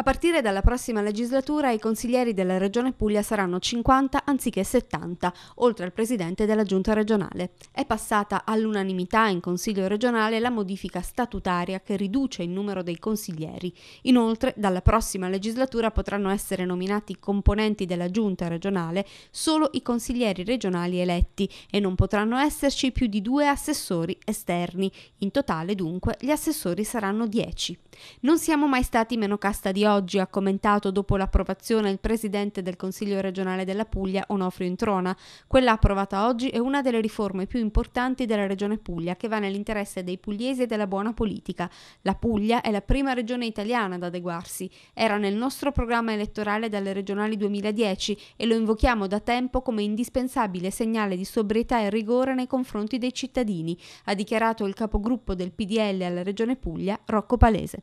A partire dalla prossima legislatura i consiglieri della Regione Puglia saranno 50 anziché 70, oltre al presidente della Giunta regionale. È passata all'unanimità in Consiglio regionale la modifica statutaria che riduce il numero dei consiglieri. Inoltre, dalla prossima legislatura potranno essere nominati componenti della Giunta regionale solo i consiglieri regionali eletti e non potranno esserci più di due assessori esterni. In totale, dunque, gli assessori saranno 10. Non siamo mai stati meno casta di oggi ha commentato dopo l'approvazione il presidente del Consiglio regionale della Puglia, Onofrio Introna. Quella approvata oggi è una delle riforme più importanti della regione Puglia, che va nell'interesse dei pugliesi e della buona politica. La Puglia è la prima regione italiana ad adeguarsi. Era nel nostro programma elettorale dalle regionali 2010 e lo invochiamo da tempo come indispensabile segnale di sobrietà e rigore nei confronti dei cittadini, ha dichiarato il capogruppo del PDL alla regione Puglia, Rocco Palese.